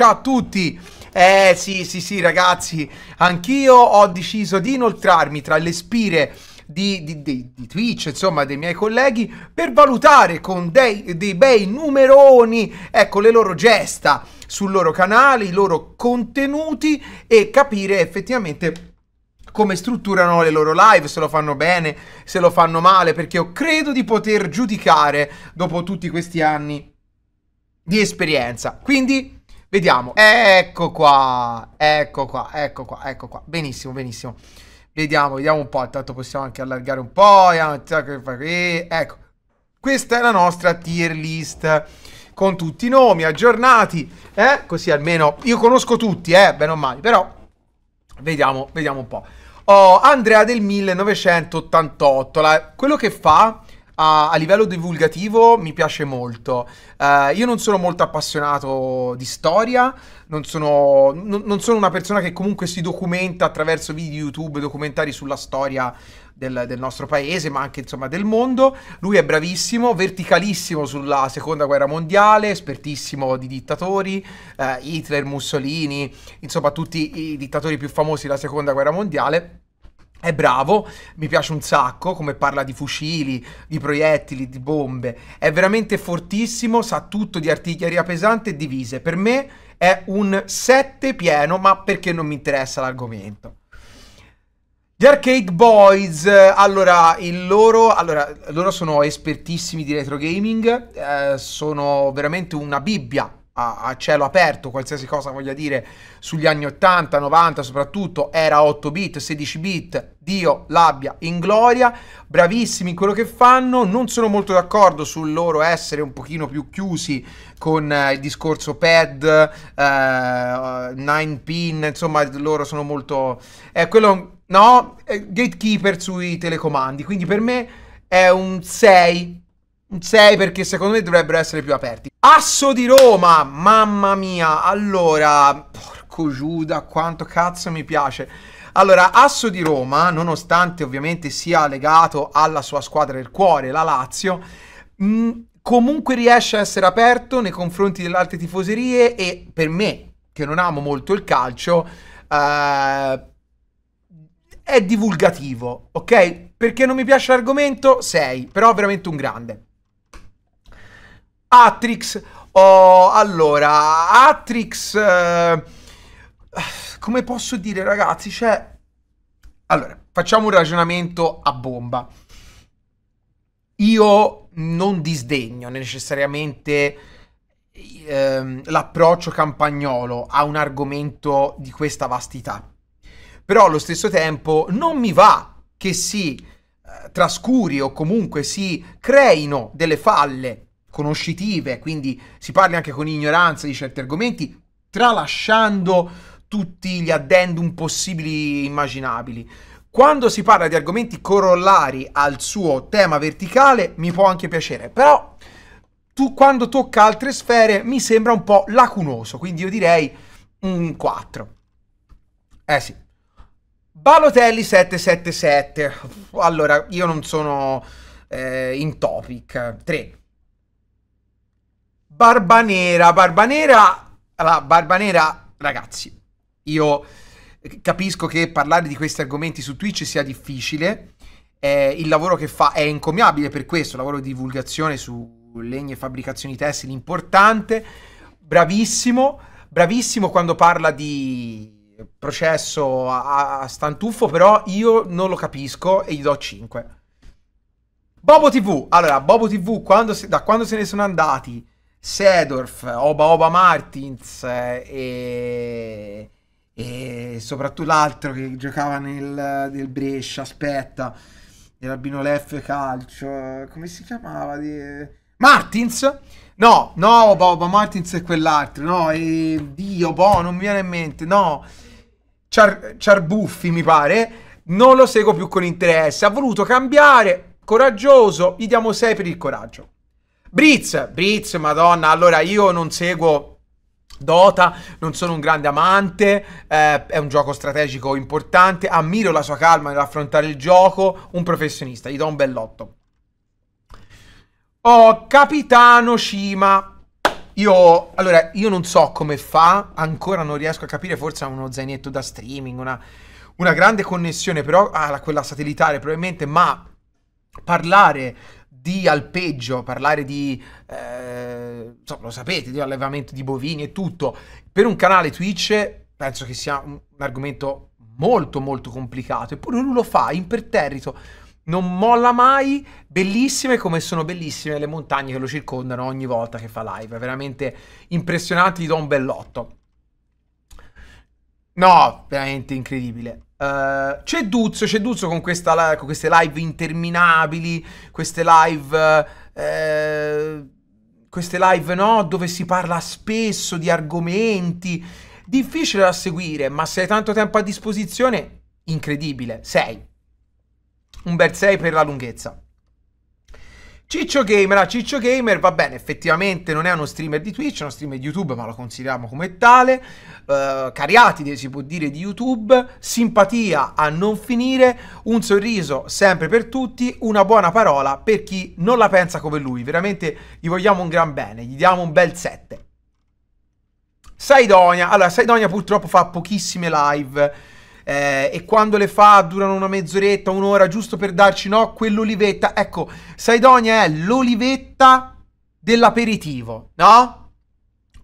Ciao a tutti! Eh sì, sì, sì, ragazzi, anch'io ho deciso di inoltrarmi tra le spire di, di, di, di, Twitch, insomma, dei miei colleghi, per valutare con dei, dei bei numeroni, ecco, le loro gesta sul loro canale, i loro contenuti e capire effettivamente come strutturano le loro live, se lo fanno bene, se lo fanno male, perché io credo di poter giudicare dopo tutti questi anni di esperienza. Quindi Vediamo. Ecco qua. Ecco qua, ecco qua, ecco qua. Benissimo, benissimo. Vediamo, vediamo un po'. Intanto possiamo anche allargare un po'. Ecco. Questa è la nostra tier list con tutti i nomi aggiornati, eh? Così almeno io conosco tutti, eh, bene o male, però vediamo, vediamo un po'. Oh, Andrea del 1988, la, quello che fa a, a livello divulgativo mi piace molto. Uh, io non sono molto appassionato di storia, non sono, non, non sono, una persona che comunque si documenta attraverso video YouTube, documentari sulla storia del, del, nostro paese, ma anche insomma del mondo. Lui è bravissimo, verticalissimo sulla seconda guerra mondiale, espertissimo di dittatori, eh, Hitler, Mussolini, insomma tutti i dittatori più famosi della seconda guerra mondiale. È bravo, mi piace un sacco come parla di fucili, di proiettili, di bombe. È veramente fortissimo, sa tutto di artiglieria pesante e divise. Per me è un 7 pieno, ma perché non mi interessa l'argomento. Gli Arcade Boys, allora, loro, allora, loro sono espertissimi di retro gaming, eh, sono veramente una bibbia a, a, cielo aperto, qualsiasi cosa voglia dire, sugli anni 80, 90 soprattutto, era 8 bit, 16 bit, Dio l'abbia in gloria, bravissimi in quello che fanno, non sono molto d'accordo sul loro essere un pochino più chiusi con eh, il discorso pad, eh, 9 pin, insomma loro sono molto... Eh, quello, no, eh, gatekeeper sui telecomandi, quindi per me è un 6, un 6 perché secondo me dovrebbero essere più aperti. Asso di Roma, mamma mia, allora, porco Giuda, quanto cazzo mi piace. Allora, Asso di Roma, nonostante ovviamente sia legato alla sua squadra del cuore, la Lazio, mh, mm, comunque riesce a essere aperto nei confronti delle altre tifoserie e per me, che non amo molto il calcio, eh, è divulgativo, ok? Perché non mi piace l'argomento? Sei, però veramente un grande. Atrix, oh, allora, Atrix, eh, come posso dire ragazzi, cioè, allora, facciamo un ragionamento a bomba. Io non disdegno necessariamente ehm, l'approccio campagnolo a un argomento di questa vastità. Però allo stesso tempo non mi va che si eh, trascuri o comunque si creino delle falle conoscitive, quindi si parli anche con ignoranza di certi argomenti, tralasciando tutti gli addendum possibili immaginabili. Quando si parla di argomenti corollari al suo tema verticale mi può anche piacere, però tu quando tocca altre sfere mi sembra un po' lacunoso, quindi io direi un 4. Eh sì. Balotelli 777. Allora, io non sono eh, in topic. 3. Barbanera, Barbanera, allora, Barbanera, ragazzi, io capisco che parlare di questi argomenti su Twitch sia difficile, eh, il lavoro che fa è encomiabile per questo, lavoro di divulgazione su legno e fabbricazioni tessili importante, bravissimo, bravissimo quando parla di processo a, a Stantuffo, però io non lo capisco e gli do 5. Bobo TV, allora Bobo TV quando se, da quando se ne sono andati Sedorf, Oba Oba Martins eh, e, e soprattutto l'altro che giocava nel, nel Brescia, aspetta, era Binolef Calcio, come si chiamava? Di... Martins? No, no, Oba Oba Martins e quell'altro, no, e Dio, boh, non mi viene in mente, no, Ciar, Ciarbuffi mi pare, non lo seguo più con interesse, ha voluto cambiare, coraggioso, gli diamo 6 per il coraggio. Briz, Briz, madonna, allora io non seguo Dota, non sono un grande amante, eh, è un gioco strategico importante, ammiro la sua calma nell'affrontare il gioco, un professionista, gli do un bell'otto. Oh, capitano Shima. Io, allora, io non so come fa, ancora non riesco a capire, forse ha uno zainetto da streaming, una, una grande connessione, però, a ah, quella satellitare probabilmente, ma parlare di alpeggio, parlare di, eh, so, lo sapete, di allevamento di bovini e tutto, per un canale Twitch penso che sia un, argomento molto molto complicato, eppure lui lo fa imperterrito, non molla mai, bellissime come sono bellissime le montagne che lo circondano ogni volta che fa live, è veramente impressionante, gli do un bellotto. No, veramente incredibile. Eh, c'è Duzzo, c'è Duzzo con, questa, con, queste live interminabili, queste live... Eh, queste live no, dove si parla spesso di argomenti, difficile da seguire, ma se hai tanto tempo a disposizione, incredibile, 6. Un bel 6 per la lunghezza. Ciccio Gamer, ah, Ciccio Gamer, va bene, effettivamente non è uno streamer di Twitch, è uno streamer di YouTube, ma lo consideriamo come tale. Uh, eh, cariatide, si può dire, di YouTube, simpatia a non finire, un sorriso sempre per tutti, una buona parola per chi non la pensa come lui. Veramente gli vogliamo un gran bene, gli diamo un bel 7. Saidonia, allora Saidonia purtroppo fa pochissime live eh, e quando le fa durano una mezz'oretta, un'ora, giusto per darci, no, quell'olivetta. Ecco, Saidonia è l'olivetta dell'aperitivo, no?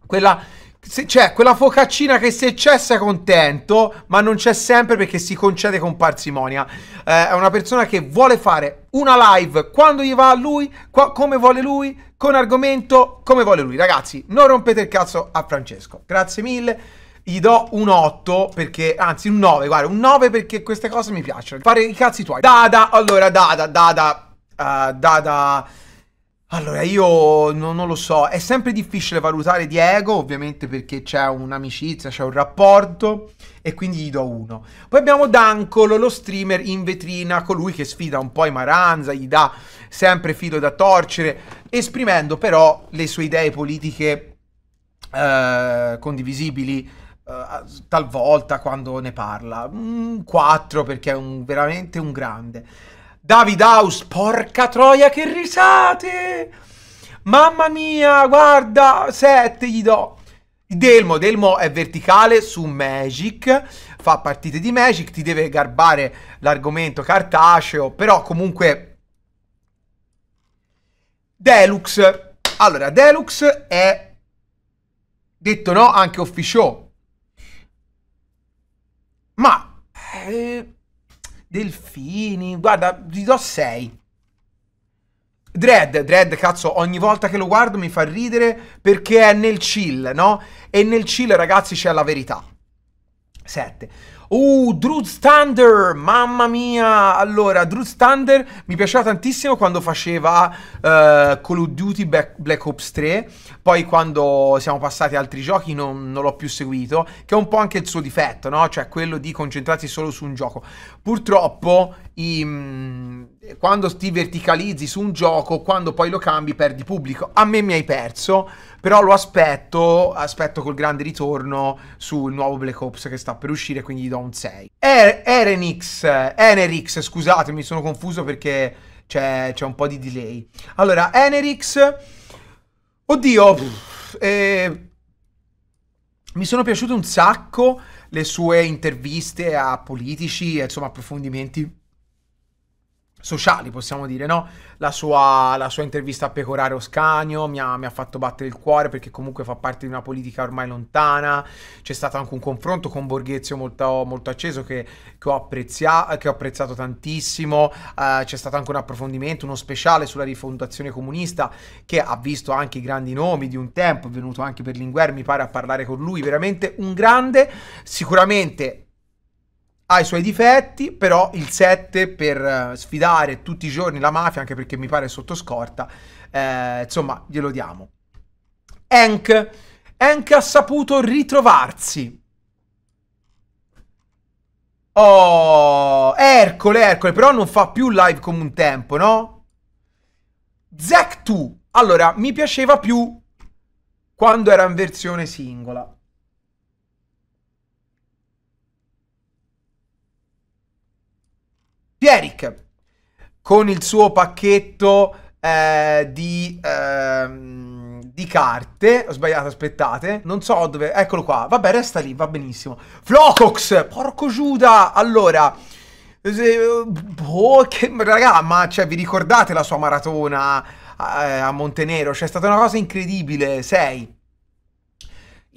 Quella, se, cioè, quella focaccina che se c'è sei contento, ma non c'è sempre perché si concede con parsimonia. Eh, è una persona che vuole fare una live quando gli va a lui, qua, come vuole lui, con argomento, come vuole lui. Ragazzi, non rompete il cazzo a Francesco. Grazie mille. Gli do un 8 perché, anzi un 9, guarda, un 9 perché queste cose mi piacciono. Fare i cazzi tuoi. Dada, allora, Dada, Dada, uh, Dada... Allora, io non, non, lo so, è sempre difficile valutare Diego, ovviamente perché c'è un'amicizia, c'è un rapporto e quindi gli do uno. Poi abbiamo Dancolo, lo streamer in vetrina, colui che sfida un po' i Maranza, gli dà sempre filo da torcere, esprimendo però le sue idee politiche eh, condivisibili uh, talvolta quando ne parla. Mm, 4 perché è un, veramente un grande. David House, porca troia che risate! Mamma mia, guarda, 7 gli do. Delmo, Delmo è verticale su Magic, fa partite di Magic, ti deve garbare l'argomento cartaceo, però comunque... Deluxe. Allora, Deluxe è detto no anche official ma... Eh, delfini... Guarda, gli do 6. Dread, Dread, cazzo, ogni volta che lo guardo mi fa ridere perché è nel chill, no? E nel chill, ragazzi, c'è la verità. 7. Uh, Druid Thunder, mamma mia! Allora, Druid Thunder mi piaceva tantissimo quando faceva uh, Call of Duty Black, Ops 3, poi quando siamo passati a altri giochi non, non l'ho più seguito, che è un po' anche il suo difetto, no? Cioè quello di concentrarsi solo su un gioco. Purtroppo, i, mm, quando ti verticalizzi su un gioco, quando poi lo cambi perdi pubblico. A me mi hai perso, però lo aspetto, aspetto col grande ritorno sul nuovo Black Ops che sta per uscire, quindi gli do un 6. Er Erenix, Enerix, scusate, mi sono confuso perché c'è, un po' di delay. Allora, Enerix, oddio, pff, eh, mi sono piaciute un sacco le sue interviste a politici, insomma approfondimenti sociali, possiamo dire, no? La sua, la sua intervista a Pecoraro Scagno mi ha, mi ha, fatto battere il cuore perché comunque fa parte di una politica ormai lontana. C'è stato anche un confronto con Borghezio molto, molto acceso che, che, ho apprezzia, che, ho apprezzato tantissimo. Uh, c'è stato anche un approfondimento, uno speciale sulla rifondazione comunista che ha visto anche i grandi nomi di un tempo. È venuto anche Berlinguer, mi pare, a parlare con lui. Veramente un grande, sicuramente ha i suoi difetti, però il 7 per eh, sfidare tutti i giorni la mafia, anche perché mi pare sotto scorta, eh, insomma, glielo diamo. Hank. Hank ha saputo ritrovarsi. Oh, Ercole, Ercole, però non fa più live come un tempo, no? Zack 2. Allora, mi piaceva più quando era in versione singola. Pieric con il suo pacchetto eh, di, ehm, di, carte. Ho sbagliato, aspettate. Non so dove... Eccolo qua. Vabbè, resta lì, va benissimo. Flocox! Porco Giuda! Allora... Boh, che, raga, ma cioè, vi ricordate la sua maratona eh, a, a Montenero? Cioè, stata una cosa incredibile. 6.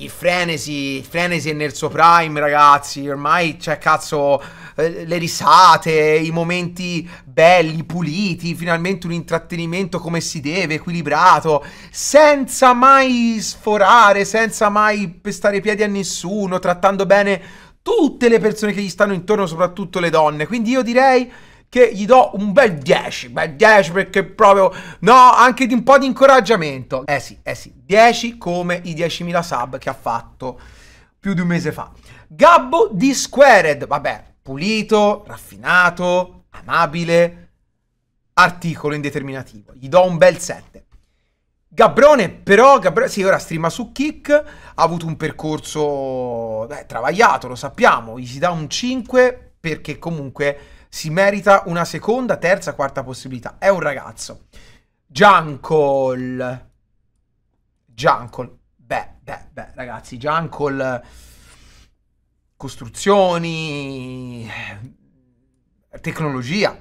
Il Frenesi, il Frenesi è nel suo prime, ragazzi. Ormai c'è cioè, cazzo eh, le risate, i momenti belli, puliti, finalmente un intrattenimento come si deve, equilibrato, senza mai sforare, senza mai pestare i piedi a nessuno, trattando bene tutte le persone che gli stanno intorno, soprattutto le donne. Quindi io direi che gli do un bel 10, bel 10 perché proprio, no, anche di un po' di incoraggiamento. Eh sì, eh sì, 10 come i 10.000 sub che ha fatto più di un mese fa. Gabbo di Squared, vabbè, pulito, raffinato, amabile, articolo indeterminativo. Gli do un bel 7. Gabbrone però, Gabbrone, sì, ora streama su Kick, ha avuto un percorso eh, travagliato, lo sappiamo, gli si dà un 5 perché comunque si merita una seconda, terza, quarta possibilità. È un ragazzo. Giancol. Giancol. Beh, beh, beh, ragazzi, Giancol. Costruzioni. Tecnologia.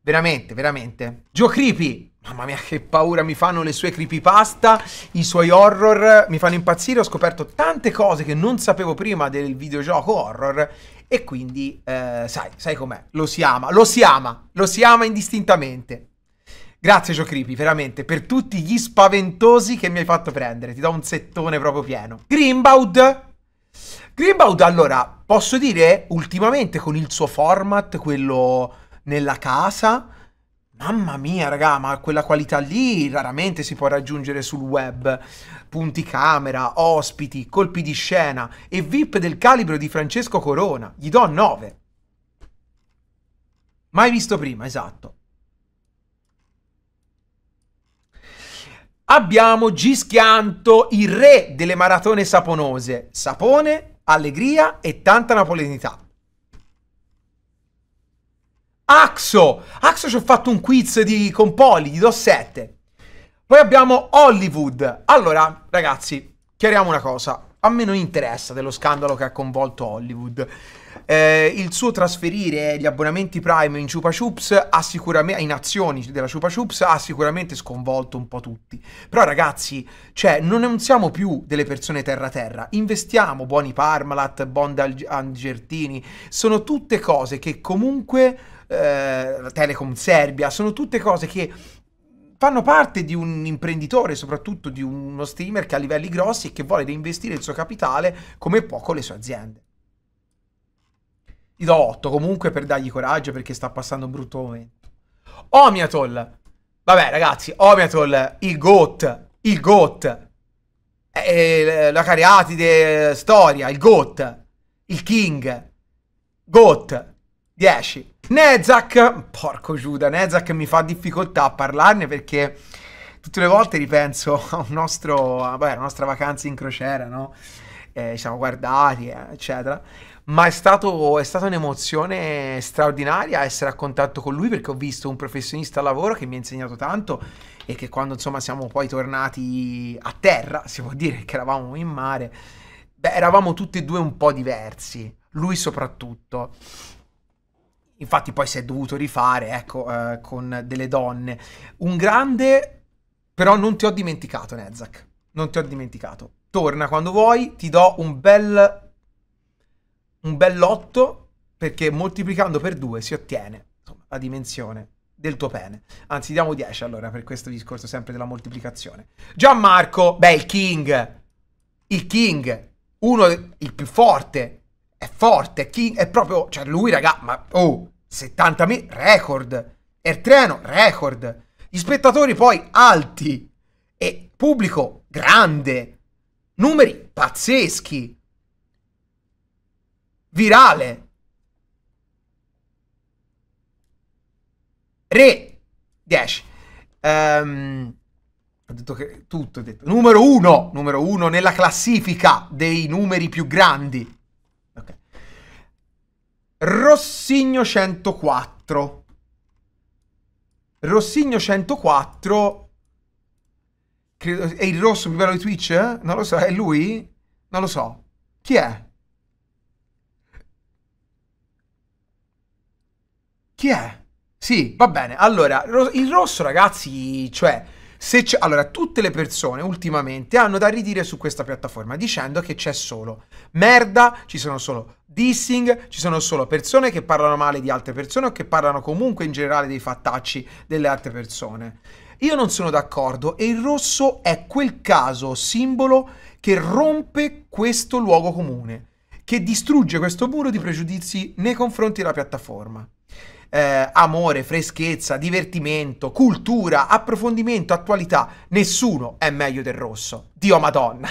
Veramente, veramente. Gio Creepy. Mamma mia che paura mi fanno le sue creepypasta, i suoi horror mi fanno impazzire, ho scoperto tante cose che non sapevo prima del videogioco horror e quindi eh, sai, sai com'è, lo si ama, lo si ama, lo si ama indistintamente. Grazie Creepy, veramente, per tutti gli spaventosi che mi hai fatto prendere, ti do un settone proprio pieno. Grimbaud! Grimbaud, allora, posso dire, ultimamente con il suo format, quello nella casa, Mamma mia, raga, ma quella qualità lì raramente si può raggiungere sul web. Punti camera, ospiti, colpi di scena e VIP del calibro di Francesco Corona. Gli do 9. Mai visto prima, esatto. Abbiamo Gischianto, il re delle maratone saponose. Sapone, allegria e tanta napoletanità. Axo. Axo ci ha fatto un quiz di, con Poli, di DOS 7. Poi abbiamo Hollywood. Allora, ragazzi, chiariamo una cosa. A me non interessa dello scandalo che ha coinvolto Hollywood. Eh, il suo trasferire gli abbonamenti Prime in Chupa Chups ha sicuramente, in azioni della Chupa Chups ha sicuramente sconvolto un po' tutti. Però ragazzi, cioè, non siamo più delle persone terra-terra. Investiamo, buoni Parmalat, Bond Angertini, sono tutte cose che comunque... Eh, Telecom Serbia, sono tutte cose che fanno parte di un imprenditore, soprattutto di uno streamer che ha livelli grossi e che vuole reinvestire il suo capitale come può con le sue aziende. Gli do 8 comunque per dargli coraggio perché sta passando un brutto momento. Omiatol. Vabbè ragazzi, Omiatol, il GOAT, il GOAT. Eh, eh la cariatide eh, storia, il GOAT, il King. GOAT, 10. Nezak, porco Giuda, Nezak mi fa difficoltà a parlarne perché tutte le volte ripenso a, un nostro, a una nostra vacanza in crociera, no? Eh, ci siamo guardati, eh, eccetera ma è, stato, è, stata un'emozione straordinaria essere a contatto con lui perché ho visto un professionista al lavoro che mi ha insegnato tanto e che quando insomma siamo poi tornati a terra, si può dire che eravamo in mare, beh, eravamo tutti e due un po' diversi, lui soprattutto. Infatti poi si è dovuto rifare, ecco, eh, con delle donne. Un grande, però non ti ho dimenticato, Nezak, non ti ho dimenticato. Torna quando vuoi, ti do un bel un bell'otto perché moltiplicando per 2 si ottiene insomma, la dimensione del tuo pene. Anzi, diamo 10 allora per questo discorso sempre della moltiplicazione. Gianmarco, beh, il king. Il king, uno il più forte, è forte, king, è proprio, cioè lui raga, ma oh, 70.000 record. Ertreno record. Gli spettatori poi alti e pubblico grande. Numeri pazzeschi virale. Re 10. Um, ehm, ho detto che tutto, ho detto. Numero 1, numero 1 nella classifica dei numeri più grandi. Okay. Rossigno 104. Rossigno 104 credo, è il rosso più bello di Twitch? Eh? Non lo so, è lui? Non lo so. Chi è? Chi è? Sì, va bene. Allora, il rosso, ragazzi, cioè... Se c'è, allora, tutte le persone ultimamente hanno da ridire su questa piattaforma dicendo che c'è solo merda, ci sono solo dissing, ci sono solo persone che parlano male di altre persone o che parlano comunque in generale dei fattacci delle altre persone. Io non sono d'accordo e il rosso è quel caso simbolo che rompe questo luogo comune, che distrugge questo muro di pregiudizi nei confronti della piattaforma eh, amore, freschezza, divertimento, cultura, approfondimento, attualità. Nessuno è meglio del rosso. Dio madonna.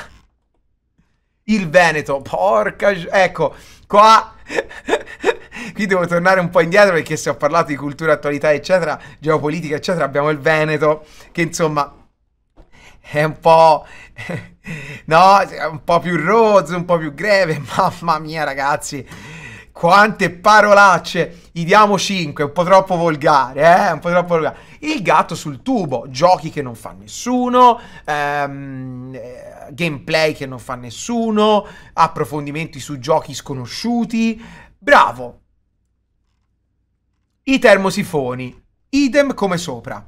Il Veneto, porca... Ecco, qua... qui devo tornare un po' indietro perché se ho parlato di cultura, attualità, eccetera, geopolitica, eccetera, abbiamo il Veneto che insomma è un po'... no, un po' più rozzo, un po' più greve, mamma mia ragazzi, quante parolacce! Gli diamo 5, un po' troppo volgare, eh? Un po' troppo volgare. Il gatto sul tubo, giochi che non fa nessuno, ehm, eh, gameplay che non fa nessuno, approfondimenti su giochi sconosciuti. Bravo! I termosifoni, idem come sopra.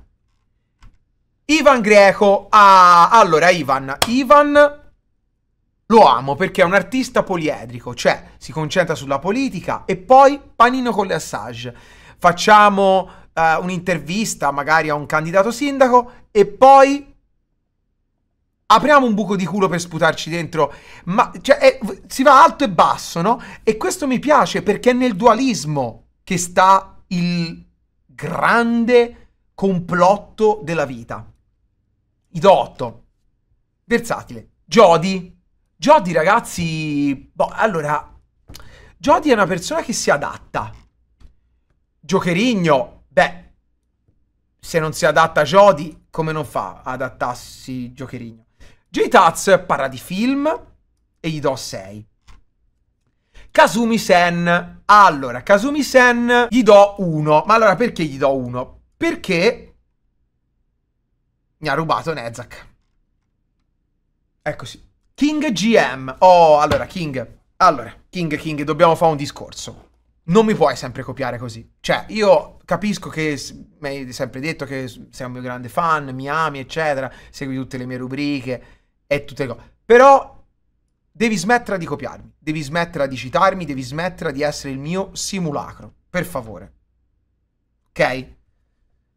Ivan Greco, ah, allora Ivan, Ivan lo amo perché è un artista poliedrico, cioè si concentra sulla politica e poi panino con le Assage. Facciamo eh, un'intervista magari a un candidato sindaco e poi apriamo un buco di culo per sputarci dentro, ma cioè, è, si va alto e basso, no? E questo mi piace perché è nel dualismo che sta il grande complotto della vita. I do 8. Versatile. Jody. Jody, ragazzi, boh, allora, Jody è una persona che si adatta. Giocherigno, beh, se non si adatta a Jody, come non fa ad adattarsi Giocherigno? J-Taz parla di film e gli do 6. Kasumi Sen, allora, Kasumi Sen gli do 1. Ma allora perché gli do 1? Perché mi ha rubato Nezak. Ecco sì. King GM. Oh, allora, King. Allora, King, King, dobbiamo fare un discorso. Non mi puoi sempre copiare così. Cioè, io capisco che mi hai sempre detto che sei un mio grande fan, mi ami, eccetera, segui tutte le mie rubriche e tutte le cose. Però devi smettere di copiarmi, devi smettere di citarmi, devi smettere di essere il mio simulacro. Per favore. Ok?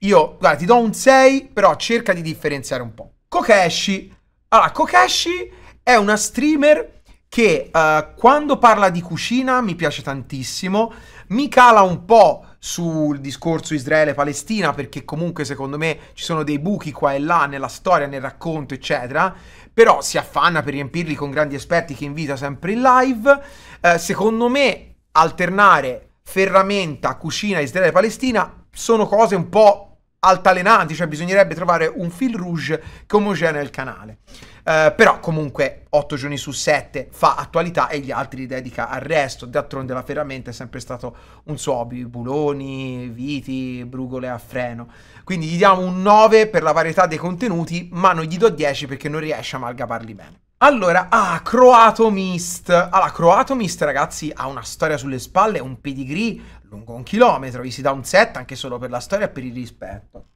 Io, guarda, ti do un 6, però cerca di differenziare un po'. Kokeshi. Allora, Kokeshi è una streamer che uh, quando parla di cucina mi piace tantissimo, mi cala un po' sul discorso Israele-Palestina perché comunque secondo me ci sono dei buchi qua e là nella storia, nel racconto eccetera, però si affanna per riempirli con grandi esperti che invita sempre in live. Uh, secondo me alternare ferramenta, cucina, Israele-Palestina sono cose un po' altalenanti, cioè bisognerebbe trovare un fil rouge che omogenea il canale. Eh, però comunque 8 giorni su 7 fa attualità e gli altri li dedica al resto, d'altronde la ferramenta è sempre stato un suo hobby, Buloni, Viti, Brugole a freno. Quindi gli diamo un 9 per la varietà dei contenuti, ma non gli do 10 perché non riesce a amalgamarli bene. Allora, ah, Croatomist. Allora, Croatomist, ragazzi, ha una storia sulle spalle, un pedigree lungo un chilometro, vi si dà un set anche solo per la storia e per il rispetto.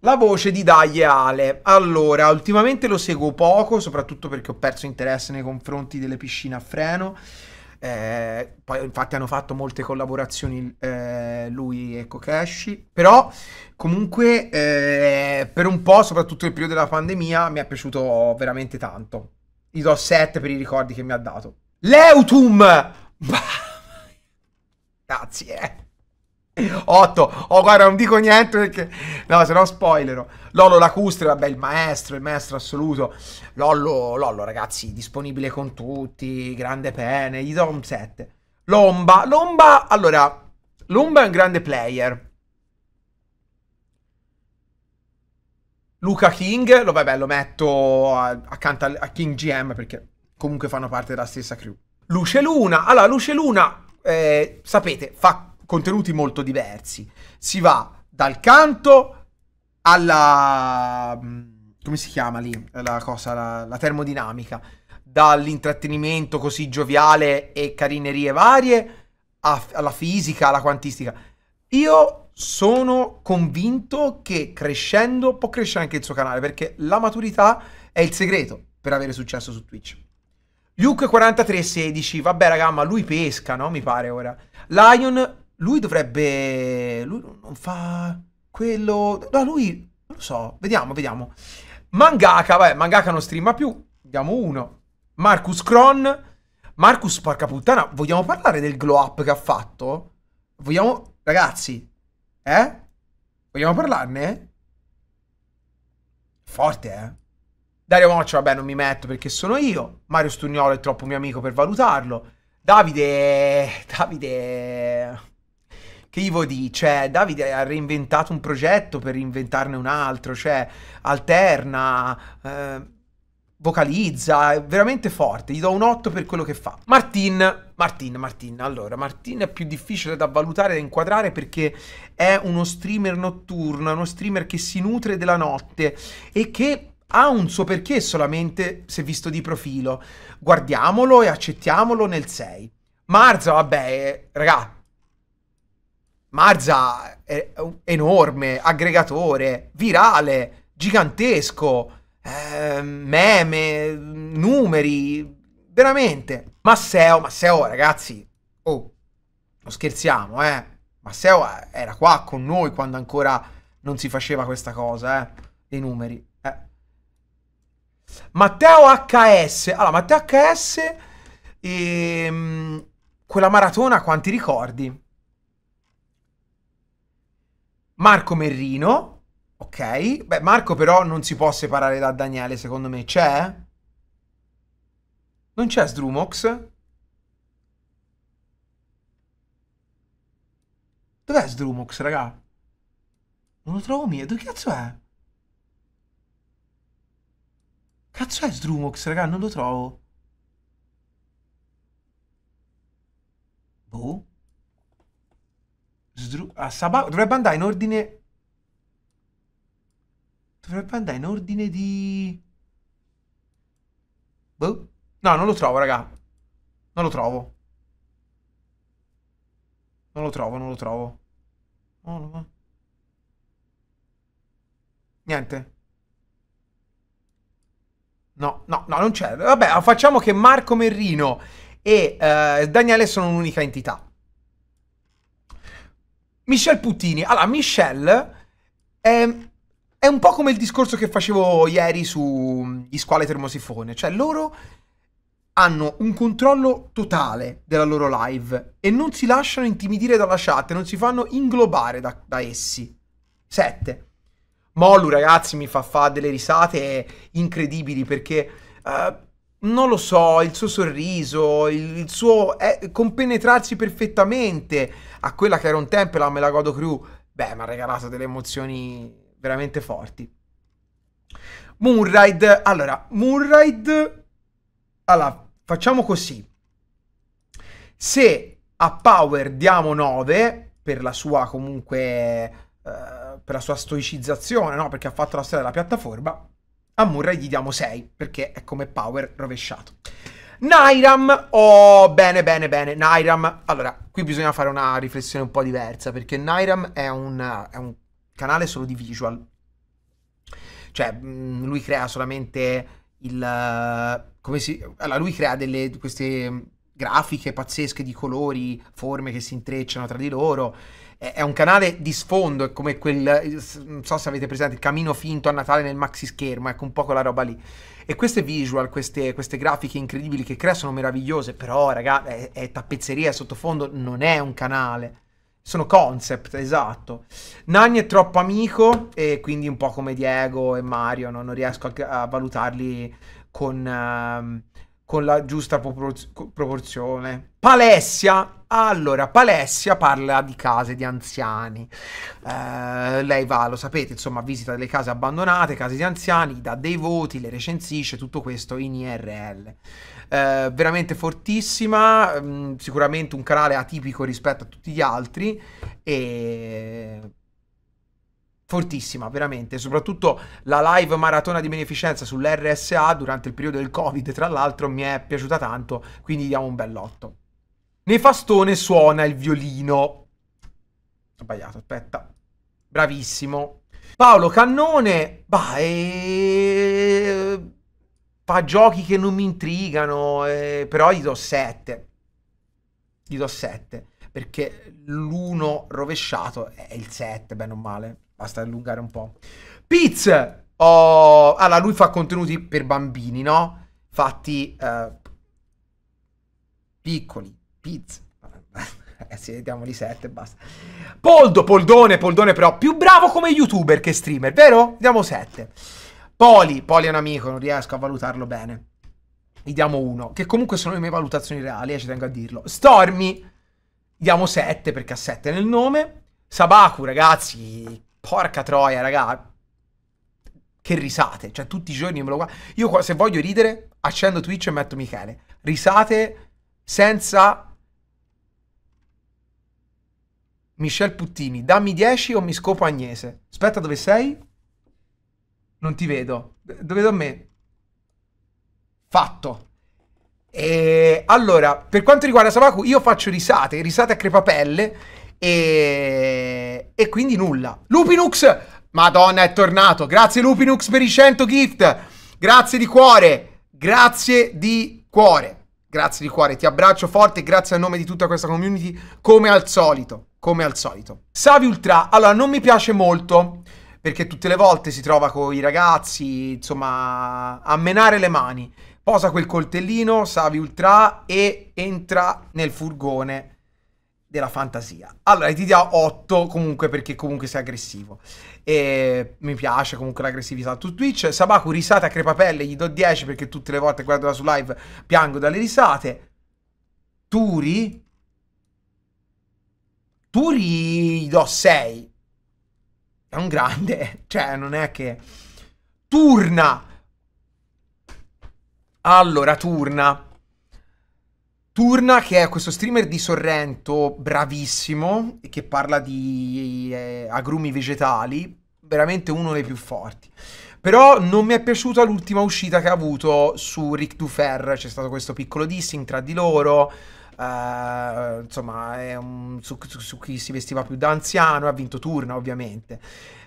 La voce di Daglie Ale. Allora, ultimamente lo seguo poco, soprattutto perché ho perso interesse nei confronti delle piscine a freno. Eh, poi infatti hanno fatto molte collaborazioni eh, lui e Kokeshi però comunque eh, per un po' soprattutto nel periodo della pandemia mi è piaciuto veramente tanto gli do 7 per i ricordi che mi ha dato l'Eutum Grazie. Eh. 8. Oh, guarda, non dico niente perché... No, se no spoilero. Lollo Lacustre, vabbè, il maestro, il maestro assoluto. Lollo, Lollo, ragazzi, disponibile con tutti, grande pene, gli do un 7. Lomba, Lomba, allora, Lomba è un grande player. Luca King, lo, vabbè, lo metto accanto a King GM perché comunque fanno parte della stessa crew. Luce Luna, allora, Luce Luna eh, sapete, fa contenuti molto diversi. Si va dal canto alla... Mm, come si chiama lì? La cosa, la, la termodinamica. Dall'intrattenimento così gioviale e carinerie varie a, alla fisica, alla quantistica. Io sono convinto che crescendo può crescere anche il suo canale perché la maturità è il segreto per avere successo su Twitch. Luke 43-16, vabbè raga, ma lui pesca, no? Mi pare ora. Lion, lui dovrebbe... Lui non fa... Quello... No, lui... Non lo so, vediamo, vediamo. Mangaka, vabbè, Mangaka non streama più. Diamo uno. Marcus Cron. Marcus, porca puttana, vogliamo parlare del glow up che ha fatto? Vogliamo... Ragazzi, eh? Vogliamo parlarne? Forte, eh? Dario Moccio, vabbè, non mi metto perché sono io. Mario Stugnolo è troppo mio amico per valutarlo. Davide... Davide... Che gli dice? Cioè, Davide ha reinventato un progetto per reinventarne un altro, cioè, alterna, eh, vocalizza, è veramente forte, gli do un 8 per quello che fa. Martin, Martin, Martin, allora, Martin è più difficile da valutare, da inquadrare perché è uno streamer notturno, uno streamer che si nutre della notte e che ha un suo perché solamente se visto di profilo. Guardiamolo e accettiamolo nel 6. Marza, vabbè, eh, raga. Marza è enorme, aggregatore, virale, gigantesco, eh, meme, numeri, veramente. Masseo, Masseo, ragazzi, oh, non scherziamo, eh. Masseo era qua con noi quando ancora non si faceva questa cosa, eh, dei numeri. Matteo HS. Allora, Matteo HS, ehm, quella maratona quanti ricordi? Marco Merrino, ok. Beh, Marco però non si può separare da Daniele, secondo me. C'è? Non c'è Sdrumox? Dov'è Sdrumox, raga? Non lo trovo mio, dove cazzo è? Cazzo è Sdrumox, raga? Non lo trovo. Boh. Sdru... Ah, Sabau... Dovrebbe andare in ordine... Dovrebbe andare in ordine di... Boh. No, non lo trovo, raga. Non lo trovo. Non lo trovo, non lo trovo. Oh, no. Niente. No, no, no, non c'è. Vabbè, facciamo che Marco Merrino e eh, Daniele sono un'unica entità. Michelle Puttini. Allora, Michelle ehm, è, è, un po' come il discorso che facevo ieri sugli mm, squali termosifone. Cioè, loro hanno un controllo totale della loro live e non si lasciano intimidire dalla chat, non si fanno inglobare da, da essi. Sette. Molu, ragazzi, mi fa fare delle risate incredibili perché... Uh, non lo so, il suo sorriso, il, il suo eh, compenetrarsi perfettamente a quella che era un tempo la Godo Crew, beh, mi ha regalato delle emozioni veramente forti. Moonride, allora, Moonride, allora, facciamo così. Se a Power diamo 9, per la sua comunque... Eh, per la sua stoicizzazione, no? perché ha fatto la storia della piattaforma, a Murray gli diamo 6, perché è come Power rovesciato. Nairam, oh bene bene bene, Nairam, allora qui bisogna fare una riflessione un po' diversa perché Nairam è un, è un canale solo di visual, cioè mm, lui crea solamente il, come si, allora lui crea delle, queste grafiche pazzesche di colori, forme che si intrecciano tra di loro è un canale di sfondo, è come quel, eh, non so se avete presente, il camino finto a Natale nel maxi schermo, ecco un po' quella roba lì. E queste visual, queste, queste grafiche incredibili che crea sono meravigliose, però raga, è, è tappezzeria, sottofondo, non è un canale. Sono concept, esatto. Nani è troppo amico e quindi un po' come Diego e Mario, no? non riesco a, a valutarli con... Uh, con la giusta proporzione. Palessia, allora, Palessia parla di case di anziani. Eh, lei va, lo sapete, insomma, visita delle case abbandonate, case di anziani, dà dei voti, le recensisce, tutto questo in IRL. Eh, veramente fortissima, mh, mm, sicuramente un canale atipico rispetto a tutti gli altri e fortissima, veramente. Soprattutto la live maratona di beneficenza sull'RSA durante il periodo del Covid, tra l'altro, mi è piaciuta tanto, quindi diamo un bell'otto. Nefastone suona il violino. Ho sbagliato, aspetta. Bravissimo. Paolo Cannone, bah, e... Eh, fa giochi che non mi intrigano, e... Eh, però gli do 7. Gli do 7, perché l'1 rovesciato è il 7, bene o male. Basta allungare un po'. Piz! Oh, allora, lui fa contenuti per bambini, no? Fatti uh, piccoli. Piz. Eh sì, diamogli 7 e basta. Poldo, Poldone, Poldone però più bravo come youtuber che streamer, vero? Diamo 7. Poli, Poli è un amico, non riesco a valutarlo bene. Gli diamo 1, che comunque sono le mie valutazioni reali, eh, ci tengo a dirlo. Stormy, diamo 7 perché ha 7 nel nome. Sabaku, ragazzi, Porca troia, raga. Che risate. Cioè, tutti i giorni me lo guardo. Io se voglio ridere, accendo Twitch e metto Michele. Risate senza... Michel Puttini. Dammi 10 o mi scopo Agnese. Aspetta, dove sei? Non ti vedo. Dove vedo me? Fatto. E allora, per quanto riguarda Sabaku, io faccio risate, risate a crepapelle e... e quindi nulla. Lupinux, madonna è tornato. Grazie Lupinux per i 100 gift. Grazie di cuore. Grazie di cuore. Grazie di cuore, ti abbraccio forte, grazie a nome di tutta questa community, come al solito, come al solito. Savi Ultra, allora non mi piace molto, perché tutte le volte si trova con i ragazzi, insomma, a menare le mani. Posa quel coltellino, Savi Ultra e entra nel furgone della fantasia. Allora, ti dia 8 comunque perché comunque sei aggressivo. E mi piace comunque l'aggressività su Twitch. Sabaku risate a crepapelle, gli do 10 perché tutte le volte che guardo la su live piango dalle risate. Turi Turi gli do 6. È un grande, cioè non è che turna. Allora, turna. Turna, che è questo streamer di Sorrento, bravissimo, che parla di eh, agrumi vegetali, veramente uno dei più forti. Però non mi è piaciuta l'ultima uscita che ha avuto su Ric Dufer, c'è stato questo piccolo dissing tra di loro, Uh, insomma, è un, su, su, su, chi si vestiva più da anziano, ha vinto Turna ovviamente.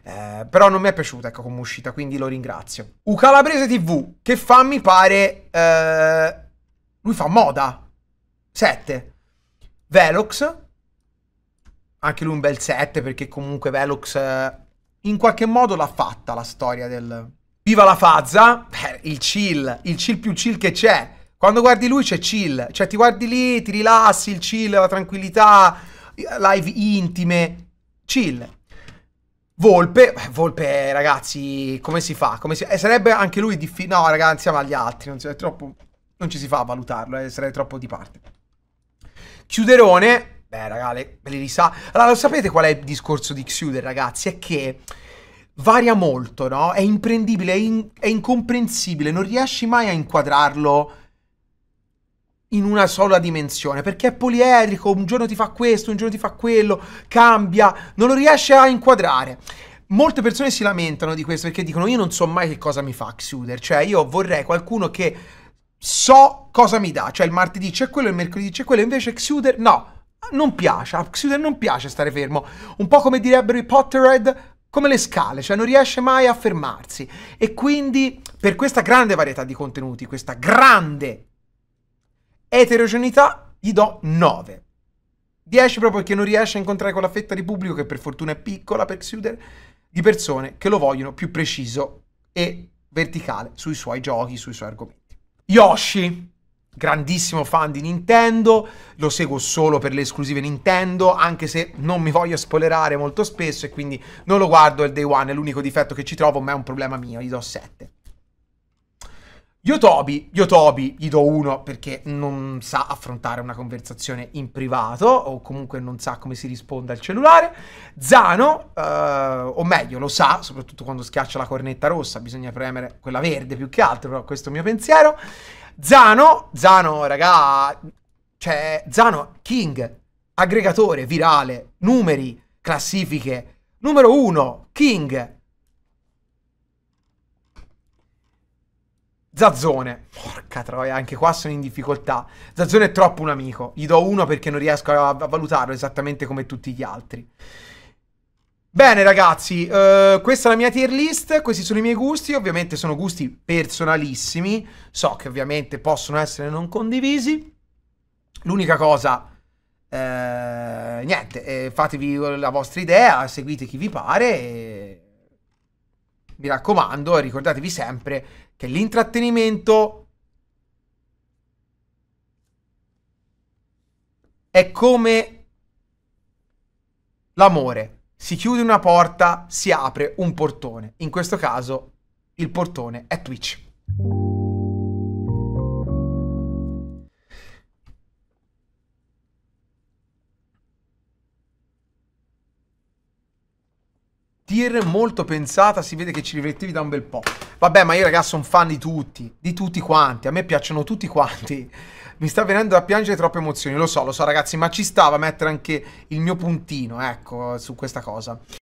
Uh, però non mi è piaciuta ecco, come uscita, quindi lo ringrazio. Ucalabrese TV, che fa mi pare... Uh, lui fa moda, 7. Velox, anche lui un bel 7 perché comunque Velox eh, in qualche modo l'ha fatta la storia del... Viva la Fazza, il chill, il chill più chill che c'è. Quando guardi lui c'è chill, cioè ti guardi lì, ti rilassi, il chill, la tranquillità, live intime, chill. Volpe, Volpe ragazzi, come si fa? Come si... Eh, sarebbe anche lui difficile, no ragazzi, insieme agli altri, non, si... troppo... non ci si fa a valutarlo, eh, sarei troppo di parte. Chiuderone... Beh, raga, le, le risa... Allora, lo sapete qual è il discorso di Xuder, ragazzi? È che varia molto, no? È imprendibile, è, in, è, incomprensibile, non riesci mai a inquadrarlo in una sola dimensione, perché è poliedrico, un giorno ti fa questo, un giorno ti fa quello, cambia, non lo riesci a inquadrare. Molte persone si lamentano di questo perché dicono io non so mai che cosa mi fa Xuder, cioè io vorrei qualcuno che so cosa mi dà, cioè il martedì c'è quello, il mercoledì c'è quello, invece Xuder no, non piace, a Xuder non piace stare fermo, un po' come direbbero i Potterhead, come le scale, cioè non riesce mai a fermarsi e quindi per questa grande varietà di contenuti, questa grande eterogeneità gli do 9. 10 proprio perché non riesce a incontrare quella fetta di pubblico che per fortuna è piccola per Xuder, di persone che lo vogliono più preciso e verticale sui suoi giochi, sui suoi argomenti. Yoshi, grandissimo fan di Nintendo, lo seguo solo per le esclusive Nintendo, anche se non mi voglio spoilerare molto spesso e quindi non lo guardo il day one, è l'unico difetto che ci trovo, ma è un problema mio, gli do 7. Yotobi, Yotobi gli do uno perché non sa affrontare una conversazione in privato o comunque non sa come si risponde al cellulare. Zano, eh, o meglio, lo sa, soprattutto quando schiaccia la cornetta rossa, bisogna premere quella verde più che altro, però questo è il mio pensiero. Zano, Zano, raga, cioè Zano King, aggregatore virale, numeri, classifiche. Numero uno, King, Zazzone, porca troia, anche qua sono in difficoltà. Zazzone è troppo un amico, gli do uno perché non riesco a, a valutarlo esattamente come tutti gli altri. Bene ragazzi, uh, questa è la mia tier list, questi sono i miei gusti, ovviamente sono gusti personalissimi, so che ovviamente possono essere non condivisi. L'unica cosa, eh, niente, eh, fatevi la vostra idea, seguite chi vi pare e mi raccomando, eh, ricordatevi sempre che l'intrattenimento è come l'amore. Si chiude una porta, si apre un portone. In questo caso il portone è Twitch. tir molto pensata, si vede che ci riflettevi da un bel po'. Vabbè, ma io ragazzi sono fan di tutti, di tutti quanti, a me piacciono tutti quanti. Mi sta venendo da piangere troppe emozioni, lo so, lo so ragazzi, ma ci stava a mettere anche il mio puntino, ecco, su questa cosa.